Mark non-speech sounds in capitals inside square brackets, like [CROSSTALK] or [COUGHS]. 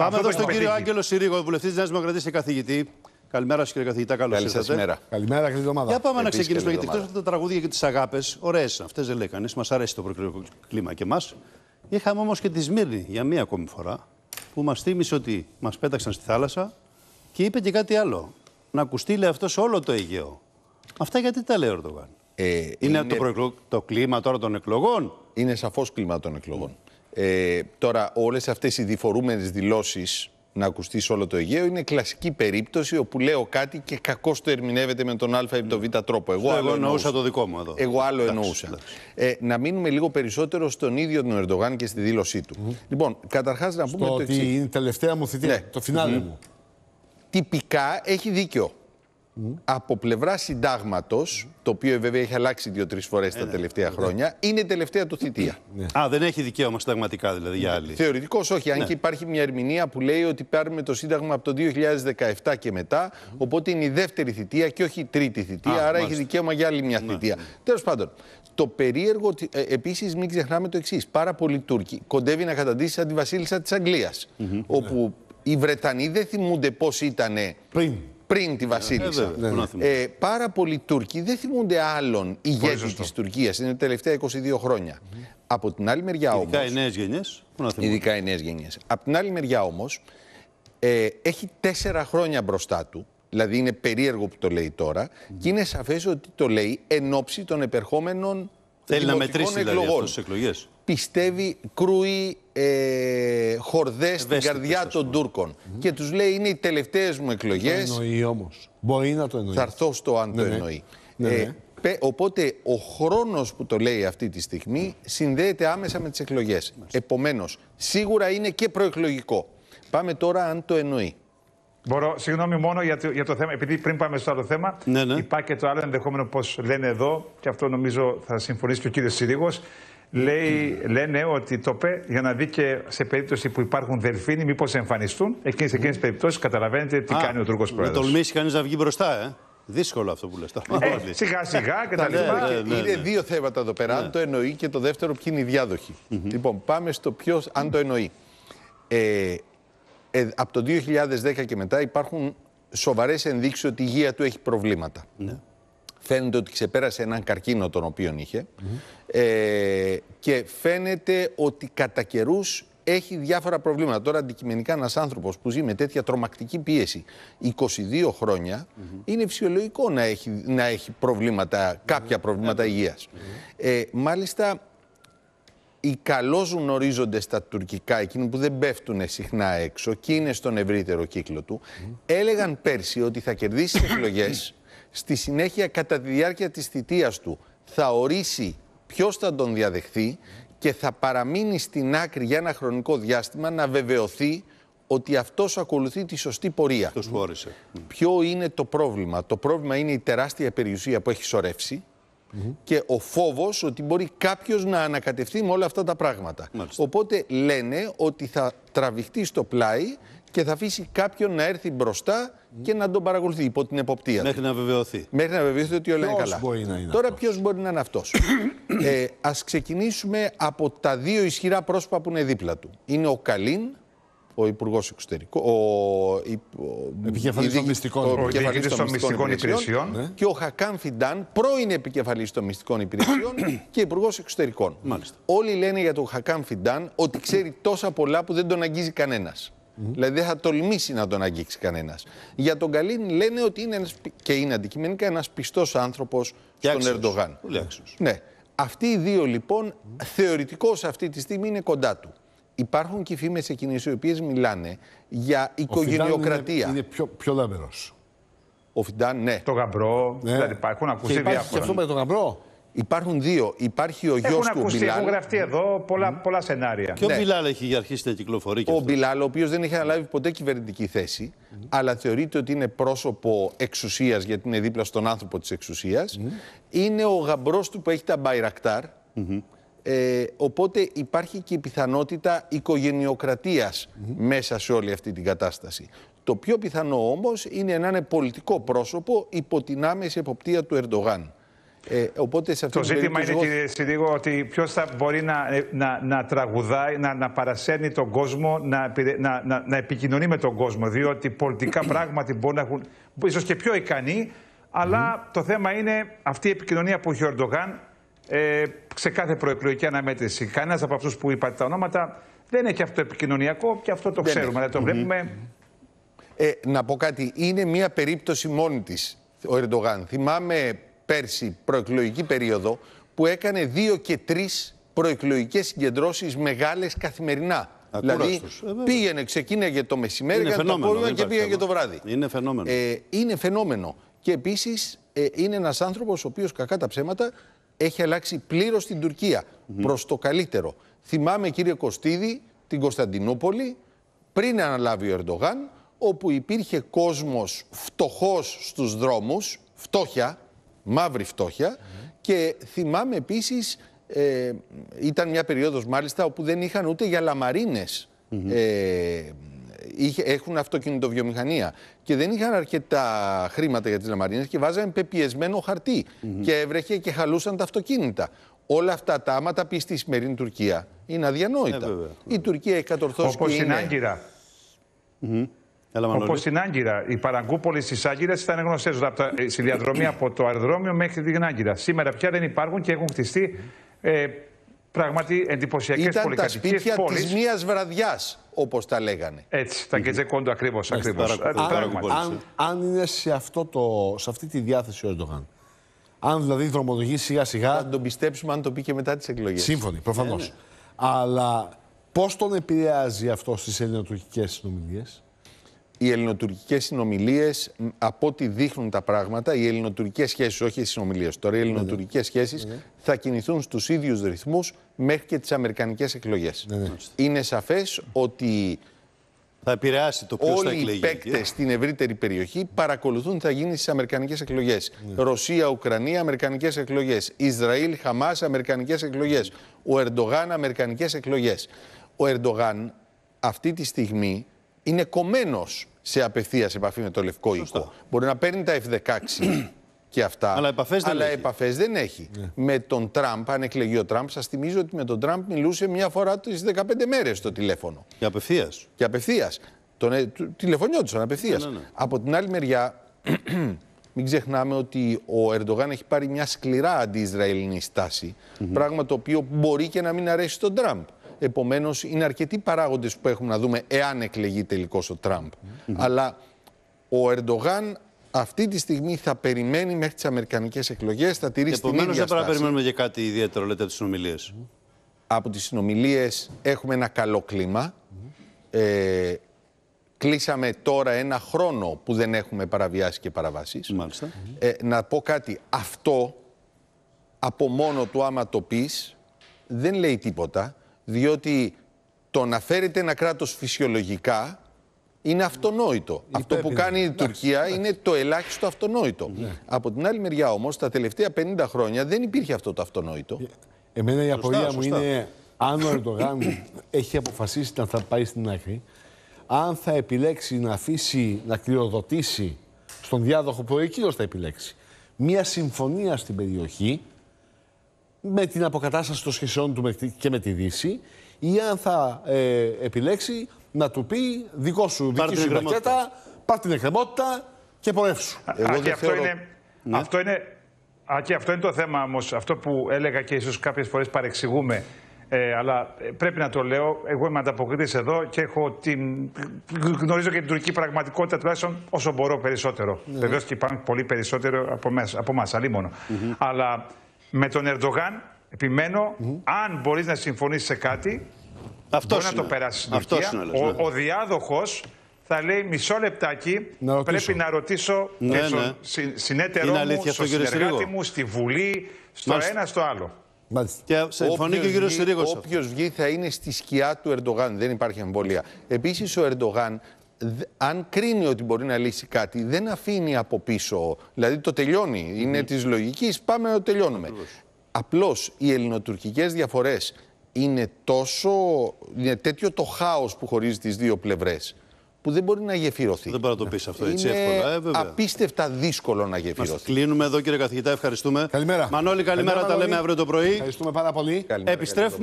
Πάμε εδώ στον κύριο Άγγελο Συρίγο, βουλευτής τη Νέας Δημοκρατίας και καθηγητή. Καλημέρα σα, κύριε καθηγητά. Καλώς ήρθατε. Καλημέρα. Καλημέρα, καλή εβδομάδα. Για πάμε να ξεκινήσουμε. Γιατί εκτό από τα τραγούδια και τις αγάπες, ωραίες αυτές δεν λέει κανείς. Μας αρέσει το προεκλογικό κλίμα και εμάς. Είχαμε όμως και τη Σμύρνη για μία ακόμη φορά που μας θύμισε ότι μας πέταξαν στη θάλασσα και είπε και κάτι άλλο. Να ακουστεί, λέει αυτός, όλο το Αιγαίο. Αυτά γιατί τα λέει ο Ερντογάν. Ε, είναι, είναι το, προεκλο... το κλίμα τώρα των εκλογών. Είναι σαφώς κλίμα των εκλογών. Ε, τώρα, όλες αυτές οι διφορούμενες δηλώσεις να ακουστείς όλο το Αιγαίο είναι κλασική περίπτωση όπου λέω κάτι και κακώς το ερμηνεύεται με τον Α ή τον Β τρόπο. Εγώ, άλλο εννοούσα το δικό μου εδώ. Εγώ άλλο εντάξει, εννοούσα. Ε, να μείνουμε λίγο περισσότερο στον ίδιο τον Ερντογάν και στη δήλωσή του. Λοιπόν, καταρχάς να πούμε. το ότι εξής. είναι τελευταία μου θητεία, ναι. το φινάλε μου. Τυπικά έχει δίκιο από πλευρά συντάγματος, το οποίο βέβαια έχει αλλάξει δύο-τρει φορές τα ε, ναι. τελευταία ναι. χρόνια, είναι τελευταία του θητεία. Ναι. Α, δεν έχει δικαίωμα συνταγματικά δηλαδή για άλλη. Θεωρητικώ όχι, αν και υπάρχει μια ερμηνεία που λέει ότι παίρνουμε το Σύνταγμα από το 2017 και μετά, οπότε είναι η δεύτερη θητεία και όχι η τρίτη θητεία, Α, άρα έχει δικαίωμα για άλλη μια θητεία. Τέλος πάντων, το περίεργο, ε, επίσης μην ξεχνάμε το εξής. Πάρα πολλοί Τούρκοι κοντεύει να καταντήσει σαν τη βασίλισσα της Αγγλίας, όπου οι Βρετανοί δεν θυμούνται πώς ήταν πριν πριν τη Βασίλισσα. Ε, ε, ε, πάρα πολλοί Τούρκοι δεν θυμούνται άλλον ηγέτη τη Τουρκίας. Είναι τα τελευταία 22 χρόνια. Από την άλλη μεριά όμω. Ειδικά οι νέες γενιές. Ειδικά οι νέες γενιές. Από την άλλη μεριά όμως ε, έχει τέσσερα χρόνια μπροστά του. Δηλαδή είναι περίεργο που το λέει τώρα. Και είναι σαφές ότι το λέει εν ώψη των επερχόμενων. Θέλει να μετρήσει δηλαδή, εκλογές. Πιστεύει, κρούει ε, χορδές στην καρδιά των Τούρκων. Και τους λέει: Είναι οι τελευταίες μου εκλογές. Το εννοεί όμως. Μπορεί να το εννοεί. Θα έρθω στο αν το ναι, ναι. εννοεί. Ναι, ε, οπότε ο χρόνος που το λέει αυτή τη στιγμή συνδέεται άμεσα με τις εκλογές. Επομένως, σίγουρα είναι και προεκλογικό. Πάμε τώρα αν το εννοεί. Μπορώ, συγγνώμη μόνο για το, θέμα, επειδή πριν πάμε στο άλλο θέμα, υπάρχει και το άλλο ενδεχόμενο, πώ λένε εδώ, και αυτό νομίζω θα συμφωνήσει και ο κύριος Συρίγος, λέει, λένε ότι το ΠΕ για να δει και σε περίπτωση που υπάρχουν δελφίνοι, μήπως εμφανιστούν. Εκείνες σε εκείνες τις περιπτώσεις καταλαβαίνετε τι κάνει ο Τούρκος πρόεδρο. Να τολμήσει κανείς να βγει μπροστά, ε. Δύσκολο αυτό που λες. Ε, [LAUGHS] σιγά σιγά ναι, και τα ναι, λοιπά. Ναι, είναι δύο θέματα εδώ πέρα. Αν το εννοεί και το δεύτερο, ποιοι είναι οι διάδοχοι. Mm Λοιπόν, πάμε στο ποιο, αν το εννοεί. Ε, ε από το 2010 και μετά υπάρχουν σοβαρές ενδείξεις ότι η υγεία του έχει προβλήματα. Φαίνεται ότι ξεπέρασε έναν καρκίνο τον οποίο ε, και φαίνεται ότι κατά καιρούς έχει διάφορα προβλήματα. Τώρα αντικειμενικά ένας άνθρωπος που ζει με τέτοια τρομακτική πίεση 22 χρονια είναι φυσιολογικό να έχει, να έχει κάποια προβλήματα υγείας. Ε, μάλιστα οι καλώ γνωρίζονται στα τουρκικά, εκείνοι που δεν πέφτουν συχνά έξω και είναι στον ευρύτερο κύκλο του, έλεγαν πέρσι ότι θα κερδίσει τις [COUGHS] στη συνέχεια κατά τη διάρκεια της θητείας του θα ορίσει ποιος θα τον διαδεχθεί και θα παραμείνει στην άκρη για ένα χρονικό διάστημα να βεβαιωθεί ότι αυτός ακολουθεί τη σωστή πορεία. Ποιο είναι το πρόβλημα. Το πρόβλημα είναι η τεράστια περιουσία που έχει σωρεύσει και ο φόβος ότι μπορεί κάποιος να ανακατευθεί με όλα αυτά τα πράγματα. Οπότε λένε ότι θα τραβηχτεί στο πλάι και θα αφήσει κάποιον να έρθει μπροστά και να τον παρακολουθεί υπό την εποπτεία. Μέχρι να βεβαιωθεί. Μέχρι να βεβαιωθεί ότι όλα είναι καλά. Μπορεί να είναι Τώρα ποιος μπορεί να είναι αυτός. [COUGHS] ε, Ας ξεκινήσουμε από τα δύο ισχυρά πρόσωπα που είναι δίπλα του. Είναι ο Καλίν ο Υπουργός Εξωτερικών, ο, επικεφαλής των μυστικών, υπηρεσιών [COUGHS] και ο Χακάν Φιντάν, πρώην επικεφαλής των μυστικών υπηρεσιών και Υπουργός Εξωτερικών. Μάλιστα. Όλοι λένε για τον Χακάν Φιντάν ότι ξέρει τόσα πολλά που δεν τον αγγίζει κανένας. Δηλαδή δεν θα τολμήσει να τον αγγίξει κανένας. Για τον Καλίν λένε ότι είναι ένας, και είναι αντικειμενικά ένας πιστός άνθρωπος στον Ερντογάν. Ναι. Αυτοί οι δύο λοιπόν θεωρητικώς αυτή τη στιγμή είναι κοντά του υπάρχουν και φήμες εκείνες οι οποίες μιλάνε για οικογενειοκρατία. Ο είναι, είναι πιο, πιο λαμπερός. Ο Φιντάν, ναι. Το γαμπρό. Ναι. Δηλαδή υπάρχουν ακούσει διάφορα. Υπάρχει και αυτό με τον γαμπρό. Υπάρχουν δύο. Υπάρχει ο γιος του ακουστεί, Μπιλάλ. Έχουν γραφτεί εδώ πολλά, mm. πολλά σενάρια. Και ο ναι. Μπιλάλ έχει για αρχίσει να κυκλοφορεί. ο αυτό. Μπιλάλ, ο οποίος δεν έχει αναλάβει ποτέ κυβερνητική θέση, mm. αλλά θεωρείται ότι είναι πρόσωπο εξουσίας, γιατί είναι δίπλα στον άνθρωπο της εξουσίας. Mm. Είναι ο γαμπρός του που έχει τα Μπαϊρακτάρ. -hmm. Ε, οπότε υπάρχει και η πιθανότητα οικογενειοκρατίας μέσα σε όλη αυτή την κατάσταση. Το πιο πιθανό όμως είναι να είναι πολιτικό πρόσωπο υπό την άμεση εποπτεία του Ερντογάν. Ε, οπότε σε το ζήτημα είναι, κύριε Συντήγο, ότι ποιος θα μπορεί να, ε, να, να τραγουδάει, να, να παρασέρνει τον κόσμο, να, να, να, να επικοινωνεί με τον κόσμο. Διότι πολιτικά πράγματι μπορεί να έχουν ίσως και πιο ικανοί, αλλά το θέμα είναι αυτή η επικοινωνία που έχει ο Ερντογάν ε, σε κάθε προεκλογική αναμέτρηση. Κανένας από αυτούς που είπατε τα ονόματα δεν έχει αυτό επικοινωνιακό και αυτό το ξέρουμε, δεν το βλέπουμε. Ε, να πω κάτι. Είναι μια περίπτωση μόνη της ο Ερντογάν. Θυμάμαι πέρσι προεκλογική περίοδο που έκανε δύο και τρεις προεκλογικές συγκεντρώσεις μεγάλες καθημερινά. Δηλαδή ε, πήγαινε, ξεκίναγε το μεσημέρι, έκανε το απόγευμα και πήγαινε το βράδυ. Είναι φαινόμενο. Ε, είναι φαινόμενο. Και επίσης ε, είναι ένας άνθρωπος ο οποίος κακά τα ψέματα έχει αλλάξει πλήρως την Τουρκία προς το καλύτερο. Θυμάμαι, κύριε Κωστίδη, την Κωνσταντινούπολη πριν αναλάβει ο Ερντογάν, όπου υπήρχε κόσμος φτωχός στους δρόμους, φτώχεια, μαύρη Και θυμάμαι επίσης, ε, ήταν μια περίοδος μάλιστα όπου δεν είχαν ούτε για λαμαρινες έχουν αυτοκινητοβιομηχανία και δεν είχαν αρκετά χρήματα για τις λαμαρίνες και βάζανε πεπιεσμένο χαρτί. Mm -hmm. Και έβρεχε και χαλούσαν τα αυτοκίνητα. Όλα αυτά τα άμα τα πεις στη σημερινή Τουρκία είναι αδιανόητα. Ε, η Τουρκία έχει κατορθώσει. Όπω στην Άγκυρα. Mm Όπως στην Άγκυρα. Οι παραγκούπολε τη Άγκυρα ήταν γνωστές ε, στη διαδρομή από το αεροδρόμιο μέχρι την Άγκυρα. Σήμερα πια δεν υπάρχουν και έχουν χτιστεί ε, Πράγματι εντυπωσιακές Ήταν τα σπίτια της μίας βραδιάς, όπως τα λέγανε. Έτσι, τα κεντζεκόντο ακριβώ. Αν, είναι σε, αυτό το, σε αυτή τη διάθεση ο Ερντογάν, αν δηλαδή δρομολογεί σιγά σιγά. Θα τον πιστέψουμε αν το πει και μετά τις εκλογές. Σύμφωνοι, προφανώς. Ναι, ναι. Αλλά πώς τον επηρεάζει αυτό στις ελληνοτουρκικές συνομιλίε οι ελληνοτουρκικές συνομιλίες, από ό,τι δείχνουν τα πράγματα, οι ελληνοτουρκικές σχέσεις, όχι οι συνομιλίες τώρα, οι ναι, ναι. ελληνοτουρκικές σχέσεις σχέσει ναι, θα κινηθούν στους ίδιους ρυθμούς μέχρι και τις αμερικανικές εκλογές. Είναι σαφές ότι. Θα επηρεάσει το ποιος θα εκλεγεί. οι παίκτες στην ευρύτερη περιοχή παρακολουθούν τι θα γίνει στις Αμερικανικές εκλογές. Ρωσία, Ουκρανία, Αμερικανικές εκλογές. Ισραήλ, Χαμάς, Αμερικανικές εκλογές. Ο Ερντογάν, Αμερικανικές εκλογές. Ο Ερντογάν αυτή τη στιγμή είναι κομμένος σε απευθεία επαφή με το λευκό οίκο. Μπορεί να παίρνει τα F-16 [CLEARS THROAT] και αυτά. Αλλά επαφές δεν, έχει. Επαφές δεν έχει. Ναι. Με τον Τραμπ, αν εκλεγεί ο Τραμπ, σας θυμίζω ότι με τον Τραμπ μιλούσε μία φορά τις 15 μέρε το τηλέφωνο. Και απευθεία. Και απευθείας. Τον, ε, τηλεφωνιόντουσαν απευθείας. Ναι, ναι, Από την άλλη μεριά, [CLEARS THROAT] μην ξεχνάμε ότι ο Ερντογάν έχει πάρει μια σκληρά αντι-Ισραηλινή στάση. Πράγμα το οποίο μπορεί και να μην αρέσει στον Τραμπ. Επομένως, είναι αρκετοί παράγοντες που έχουμε να δούμε εάν εκλεγεί τελικώς ο Τραμπ. Αλλά ο Ερντογάν αυτή τη στιγμή θα περιμένει μέχρι τις αμερικανικές εκλογές, θα τηρήσει την ίδια δεν πρέπει να περιμένουμε για κάτι ιδιαίτερο, λέτε, από τις συνομιλίες. Από τις συνομιλίες έχουμε ένα καλό κλίμα. ε, κλείσαμε τώρα ένα χρόνο που δεν έχουμε παραβιάσει και παραβάσεις. Μάλιστα. Ε, να πω κάτι. Αυτό από μόνο του άμα το πεις, δεν λέει τίποτα διότι το να φέρετε ένα κράτος φυσιολογικά είναι αυτονόητο. Αυτό που κάνει η Τουρκία είναι το ελάχιστο αυτονόητο. Ναι. Από την άλλη μεριά όμως, τα τελευταία 50 χρόνια δεν υπήρχε αυτό το αυτονόητο. Ε, εμένα η απορία μου είναι αν ο Ερντογάν [COUGHS] έχει αποφασίσει να θα πάει στην άκρη, αν θα επιλέξει να αφήσει, να κληροδοτήσει στον διάδοχο που ο θα επιλέξει, μία συμφωνία στην περιοχή με την αποκατάσταση των σχεσιών του και με τη Δύση ή αν θα ε, επιλέξει να του πει δικό σου, δική σου ρακέτα, πάρ την εκκρεμότητα και πορεύσου. Εγώ και αυτό, είναι, ναι. αυτό, είναι, αυτό είναι το θέμα όμως, αυτό που έλεγα και ίσως κάποιες φορές παρεξηγούμε. Ε, αλλά ε, πρέπει να το λέω. Εγώ είμαι ανταποκριτή εδώ και έχω την... γνωρίζω και την τουρκική πραγματικότητα τουλάχιστον όσο μπορώ περισσότερο. Ναι. Βεβαίως και υπάρχουν πολύ περισσότερο από εμά, από mm -hmm. Αλλά με τον Ερντογάν, επιμένω, αν μπορείς να συμφωνήσεις σε κάτι, αυτός να το περάσει Ο, ο διάδοχος θα λέει μισό λεπτάκι, πρέπει να ρωτήσω ναι, ναι. στον συνέτερό μου, στον συνεργάτη μου, στη Βουλή, στο ένα, στο άλλο. Και Οποιος και ο Όποιος βγει θα είναι στη σκιά του Ερντογάν, δεν υπάρχει εμβολία. Επίσης, ο Ερντογάν αν κρίνει ότι μπορεί να λύσει κάτι, δεν αφήνει από πίσω. Δηλαδή το τελειώνει. Είναι της λογικής. Πάμε να το τελειώνουμε. Απλώς οι ελληνοτουρκικές διαφορές είναι τόσο. είναι τέτοιο το χάος που χωρίζει τις δύο πλευρές που δεν μπορεί να γεφυρωθεί. Δεν μπορεί να το πεις αυτό έτσι είναι εύκολα. Ε, απίστευτα δύσκολο να γεφυρωθεί. Μας κλείνουμε εδώ, κύριε καθηγητά. Ευχαριστούμε. Καλημέρα. Μανώλη, καλημέρα. καλημέρα τα λέμε αύριο το πρωί. Ευχαριστούμε πάρα πολύ. Επιστρέφουμε.